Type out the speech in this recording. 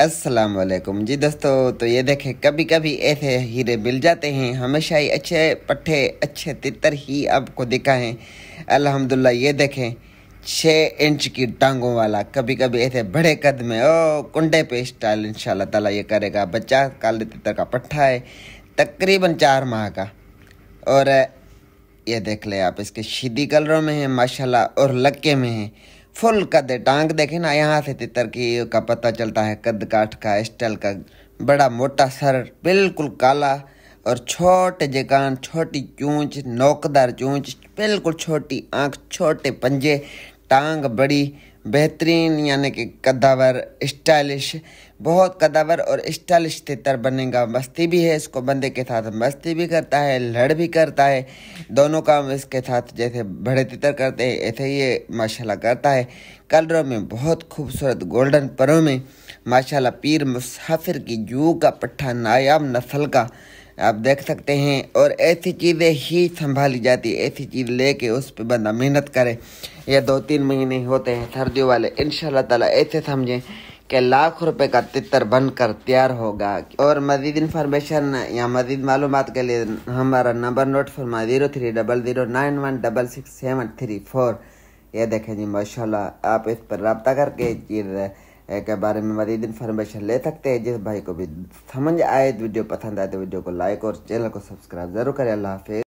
असलकम जी दोस्तों तो ये देखें कभी कभी ऐसे हीरे मिल जाते हैं हमेशा ही अच्छे पट्टे अच्छे तितर ही आपको दिखा है अल्हम्दुलिल्लाह ये देखें छः इंच की टांगों वाला कभी कभी ऐसे बड़े कद में ओ कुंडे पे स्टाइल इन ताला ये करेगा बच्चा काले तितर का पट्ठा है तकरीबन चार माह का और ये देख ले आप इसके शीदी कलरों में है माशाल्लाह और लक्के में है फुल कद टांग देखे ना यहाँ से तितर की का पता चलता है कद काठ का स्टाइल का बड़ा मोटा सर बिल्कुल काला और छोटे जगान छोटी चूंच नोकदार चूंच बिल्कुल छोटी आंख छोटे पंजे टांग बड़ी बेहतरीन यानी कि कदावर स्टाइलिश बहुत कदावर और स्टाइलिश तितर बनेगा मस्ती भी है इसको बंदे के साथ मस्ती भी करता है लड़ भी करता है दोनों काम इसके साथ जैसे बड़े तितर करते हैं ऐसे ये माशाल्लाह करता है कलरों में बहुत खूबसूरत गोल्डन परों में माशाल्लाह पीर मुसाफिर की जू का पट्ठा नायाब नस्ल का आप देख सकते हैं और ऐसी चीज़ें ही संभाली जाती है ऐसी चीज़ लेके उस पर बंदा मेहनत करे या दो तीन महीने होते हैं सर्दियों वाले इन ताला ऐसे समझें कि लाख रुपए का तितर बनकर तैयार होगा और मजीद इंफॉर्मेशन या मजीद मालूम के लिए हमारा नंबर नोट फरमा zero three double zero nine one double six seven three four ये देखें जी माशा आप इस पर रबता करके चीज़ के बारे में मजीद इन्फॉर्मेशन ले सकते हैं जिस भाई को भी समझ आए तो वीडियो पसंद आए तो वीडियो को लाइक और चैनल को सब्सक्राइब ज़रूर करें अल्लाह हाफिज़